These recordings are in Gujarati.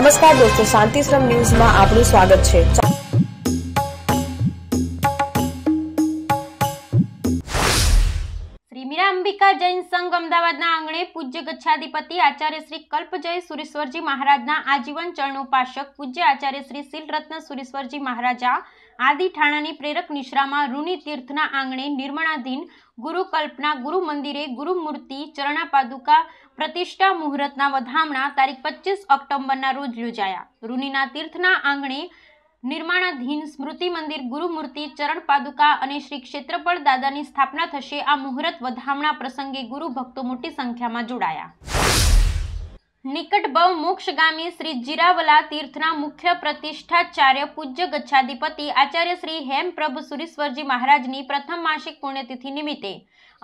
નમસ્કાર દોસ્તો શાંતિશ્રમ ન્યૂઝમાં આપનું સ્વાગત છે અંબિકા જૈન સંઘ અમદાવાદના આંગણે પૂજ્ય ગચ્છાધિપતિ આચાર્ય શ્રી કલ્પજય સુરેશ્વરજી મહારાજના આજીવન ચરણોપાસક પૂજ્ય આચાર્ય શ્રી શીલરત્ન સુરેશ્વરજી મહારાજા આદિ ઠાણાની પ્રેરક નિશ્રામાં રૂની તીર્થના આંગણે નિર્માણાધીન ગુરુકલ્પના ગુરુ મંદિરે ગુરુમૂર્તિ ચરણા પાદુકા પ્રતિષ્ઠા મુહૂર્તના વધામણા તારીખ પચીસ ઓક્ટોબરના રોજ યોજાયા રૂનીના તીર્થના આંગણે નિર્માણાધીન સ્મૃતિ મંદિર ગુરુમૂર્તિ ચરણ પાદુકા અને શ્રી ક્ષેત્રપળ દાદાની સ્થાપના થશે આ મુહૂર્ત વધામણા પ્રસંગે ગુરુ ભક્તો મોટી સંખ્યામાં જોડાયા નિકટ બહુમોક્ષ ગામી શ્રી જીરાવલા તીર્થના મુખ્ય પ્રતિષ્ઠાચાર્ય પૂજ્ય ગચ્છાધિપતિ આચાર્ય શ્રી હેમપ્રભુ સુરેશ્વરજી મહારાજની પ્રથમ માસિક પુણ્યતિથિ નિમિત્તે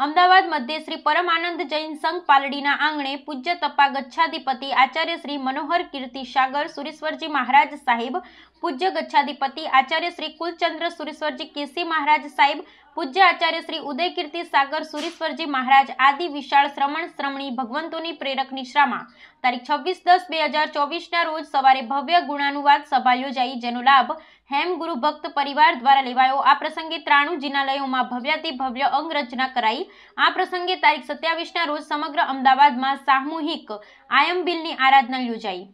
અમદાવાદ મધ્ય શ્રી પરમાનંદ જૈન સંઘ પાલડીના આંગણે પૂજ્ય તપા ગચ્છાધિપતિ આચાર્ય શ્રી મનોહર કીર્તિ સાગર સુરેશ્વરજી મહારાજ સાહેબ પૂજ્ય ગચ્છાધિપતિ આચાર્ય શ્રી કુલચંદ્ર સુરેશ્વરજી કેસી મહારાજ સાહેબ પૂજ્ય આચાર્ય શ્રી ઉદયકીર્તિ સાગર સુરેશ્વરજી મહારાજ આદિ વિશાળ શ્રમણ શ્રમણી ભગવંતોની પ્રેરક નિશ્રામાં તારીખ છવ્વીસ દસ બે હજાર ચોવીસના રોજ સવારે ભવ્ય ગુણાનુવાદ સભા યોજાઈ જેનો લાભ હેમ ગુરુ ભક્ત પરિવાર દ્વારા લેવાયો આ પ્રસંગે ત્રાણું જિનાલયોમાં ભવ્યાતી ભવ્ય અંગરચના કરાઈ આ પ્રસંગે તારીખ સત્યાવીસના રોજ સમગ્ર અમદાવાદમાં સામૂહિક આયમ બિલની આરાધના યોજાઈ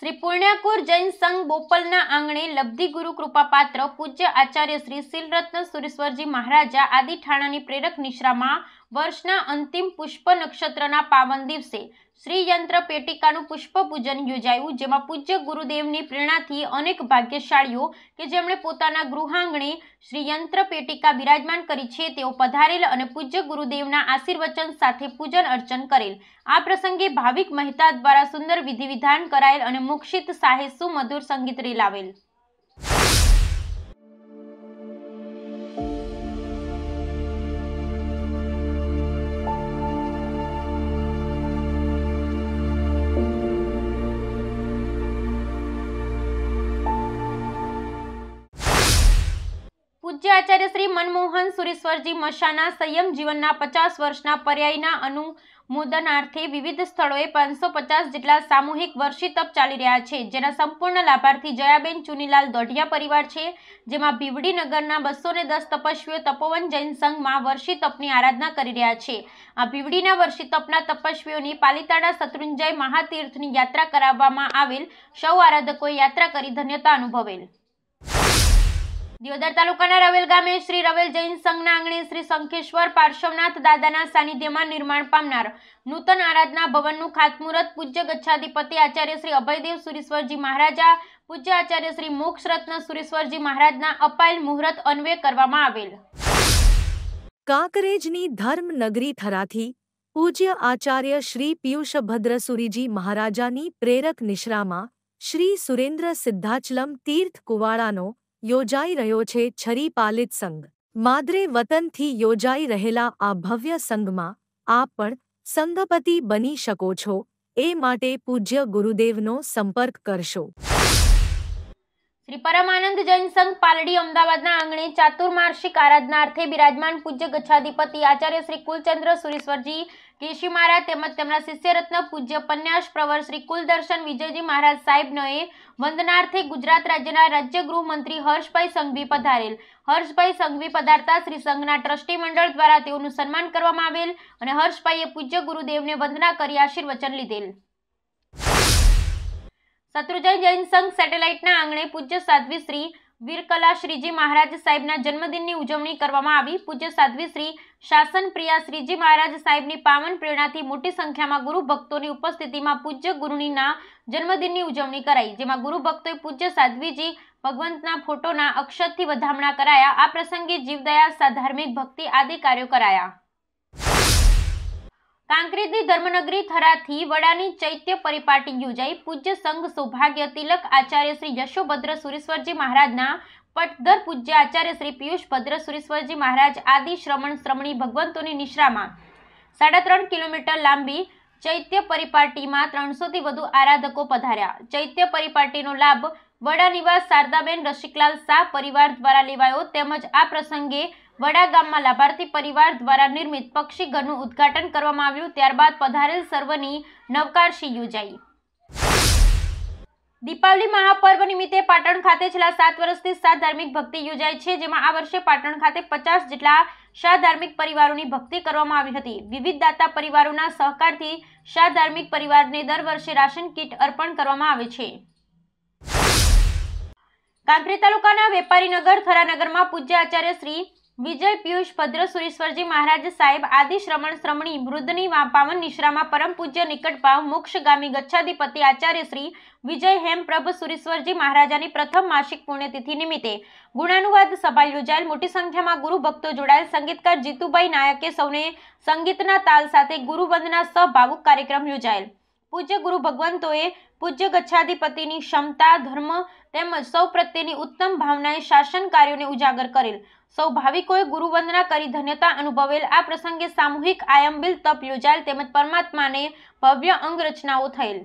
શ્રી પુણ્યાકુર જૈન સંઘ બોપલના આંગણે લબ્ધિ ગુરુ કૃપાપાત્ર પૂજ્ય આચાર્ય શ્રી શીલરત્ન સુરેશ્વરજી મહારાજા આદિ ઠાણાની પ્રેરક નિશ્રામાં વર્ષના અંતિમ પુષ્પ નક્ષત્રના પાવન દિવસે શ્રી યંત્ર પેટિકાનું પૂજન યોજાયું જેમાં પૂજ્ય ગુરુદેવની પ્રેરણાથી અનેક ભાગ્યશાળીઓ કે જેમણે પોતાના ગૃહાંગણે શ્રીયંત્ર પેટિકા બિરાજમાન કરી છે તેઓ પધારેલ અને પૂજ્ય ગુરુદેવના આશીર્વચન સાથે પૂજન અર્ચન કરેલ આ પ્રસંગે ભાવિક મહેતા દ્વારા સુંદર વિધિ વિધાન કરાયેલ અને મોક્ષિત શાહે સુમધુર સંગીત રેલાવેલ આચાર્ય શ્રી મનમોહન સુરેશ્વરજી મશાના સંયમ જીવનના પચાસ વર્ષના પર્યાયના અનુમોદનાર્થે વિવિધ સ્થળોએ પાંચસો પચાસ જેટલા સામૂહિક વર્ષી તપ ચાલી રહ્યા છે જેના સંપૂર્ણ લાભાર્થી જયાબેન ચુનીલાલ દોઢિયા પરિવાર છે જેમાં ભીવડી નગરના બસો ને દસ તપસ્વીઓ તપોવન જૈન સંઘમાં વર્ષી તપની આરાધના કરી રહ્યા છે આ ભીવડીના વર્ષી તપના તપસ્વીઓની પાલિતાણા શત્રુંજય મહાતીર્થની યાત્રા કરાવવામાં આવેલ સૌ આરાધકોએ યાત્રા કરી ધન્યતા અનુભવેલ દિયોદર તાલુકાના રવેલ ગામે શ્રી રવેલ જૈન સંઘના આંગણે શ્રી શંખેશ્વર પાર્શ્વનાથ દાદાના સાનિધ્યમાં નિર્માણ પામનાર નૂતન આરાધના ભવનનું ખાતમુહૂર્ત પૂજ્ય ગચ્છાધિપતિ આચાર્ય શ્રી અભયદેવ સુરેશ્વરજી મહારાજા પૂજ્ય આચાર્ય શ્રી મોક્ષ સુરેશ્વરજી મહારાજના અપાયેલ મુહૂર્ત અન્વે કરવામાં આવેલ કાંકરેજની ધર્મનગરી થરાથી પૂજ્ય આચાર્ય શ્રી પિયુષભદ્ર સુરીજી મહારાજાની પ્રેરક નિશ્રામાં શ્રી સુરેન્દ્ર સિદ્ધાચલમ તીર્થ કુવાળાનો યોજાઈ રહ્યો છે છરી પાલિત સંઘ માદરે વતનથી યોજાઈ રહેલા આ ભવ્ય સંઘમાં આપ પણ સંઘપતિ બની શકો છો એ માટે પૂજ્ય ગુરુદેવનો સંપર્ક કરશો શ્રી પરમાનંદ જૈન સંઘ પાલડી અમદાવાદના આંગણે ચાતુર્માર્ષિક આરાધનાર્થે બિરાજમાન પૂજ્ય ગચ્છાધિપતિ આચાર્ય શ્રી કુલચંદ્ર સુરેશ્વરજી કેશી મહારાજ તેમજ તેમના શિષ્યરત્ન પૂજ્ય પન્યાસ પ્રવર શ્રી કુલદર્શન વિજયજી મહારાજ સાહેબનોએ વંદનાર્થે ગુજરાત રાજ્યના રાજ્ય ગૃહમંત્રી હર્ષભાઈ સંઘવી પધારેલ હર્ષભાઈ સંઘવી પધારતા શ્રી સંઘના ટ્રસ્ટી મંડળ દ્વારા તેઓનું સન્માન કરવામાં આવેલ અને હર્ષભાઈએ પૂજ્ય ગુરુદેવને વંદના કરી આશીર્વચન લીધેલ શત્રુજય જૈન સંઘ સેટેલાઇટના આંગણે પૂજ્ય સાધ્વી શ્રી વીરકલા શ્રીજી મહારાજ સાહેબના જન્મદિનની ઉજવણી કરવામાં આવી પૂજ્ય સાધ્વી શ્રી શાસન પ્રિયા શ્રીજી મહારાજ સાહેબની પાવન પ્રેરણાથી મોટી સંખ્યામાં ગુરુ ભક્તોની ઉપસ્થિતિમાં પૂજ્ય ગુરુણીના જન્મદિનની ઉજવણી કરાઈ જેમાં ગુરુ ભક્તોએ પૂજ્ય સાધ્વીજી ભગવંતના ફોટોના અક્ષતથી વધામણા કરાયા આ પ્રસંગે જીવદયા ધાર્મિક ભક્તિ આદિ કાર્યો કરાયા કાંકરેજની ધર્મનગરી થરાથી વડાની ચૈત્ય પરિપાટી યોજાઈ પૂજ્ય સંઘ સૌભાગ્ય તિલક આચાર્ય શ્રી યશોભદ્ર સુરેશ્વરજી મહારાજના પટધર પૂજ્ય આચાર્ય શ્રી પિયુષ ભદ્ર સુરેશ્વરજી મહારાજ આદિ શ્રમણ શ્રમણી ભગવંતોની નિશ્રામાં સાડા ત્રણ કિલોમીટર લાંબી ચૈત્ય પરિપાટીમાં ત્રણસોથી વધુ આરાધકો પધાર્યા ચૈત્ય પરિપાટીનો લાભ વડા નિવાસ શારદાબેન રસિકલાલ શાહ પરિવાર દ્વારા લેવાયો તેમજ આ પ્રસંગે વડા ગામમાં લાભાર્થી પરિવાર દ્વારા નિર્મિત પક્ષી ઘરનું ઉદ્ઘાટન કરવામાં આવ્યું ત્યારબાદ પધારેલ સર્વની નવકારશી યોજાઈ દીપાવલી મહાપર્વ નિમિત્તે પાટણ ખાતે છેલ્લા સાત વર્ષથી સાત ધાર્મિક ભક્તિ યોજાય છે જેમાં આ વર્ષે પાટણ ખાતે પચાસ જેટલા શાહ ધાર્મિક પરિવારોની ભક્તિ કરવામાં આવી હતી વિવિધ દાતા પરિવારોના સહકારથી શાહ ધાર્મિક પરિવારને દર વર્ષે રાશન કીટ અર્પણ કરવામાં આવે છે કાંકરી તાલુકાના વેપારીનગર થરાનગરમાં પૂજ્ય આચાર્ય શ્રી વિજય પિયુષ ભદ્ર સુરેશ્વરજી મહારાજ સાહેબ આદિ શ્રમણ શ્રમણી વૃદ્ધની પાવન નિશ્રામાં પરમ પૂજ્ય નિકટભાવ મોક્ષગામી ગચ્છાધિપતિ આચાર્ય શ્રી વિજય હેમ પ્રભ સુરેશ્વરજી મહારાજાની પ્રથમ માસિક પુણ્યતિથિ નિમિત્તે ગુણાનુવાદ સભા યોજાયેલ મોટી સંખ્યામાં ગુરુ ભક્તો જોડાયેલ સંગીતકાર જીતુભાઈ નાયકે સૌને સંગીતના તાલ સાથે ગુરુવંદના સહભાવુક કાર્યક્રમ યોજાયેલ પૂજ્ય ગુરુ ભગવંતોએ પૂજ્ય ગચ્છાધિપતિની ક્ષમતા ધર્મ તેમજ સૌ પ્રત્યેની ઉત્તમ ભાવનાએ શાસન કાર્યોને ઉજાગર કરેલ સૌ ભાવિકોએ ગુરુવંદના કરી ધન્યતા અનુભવેલ આ પ્રસંગે સામૂહિક આયંબિલ તપ યોજાયેલ તેમજ પરમાત્માને ભવ્ય અંગરચનાઓ થયેલ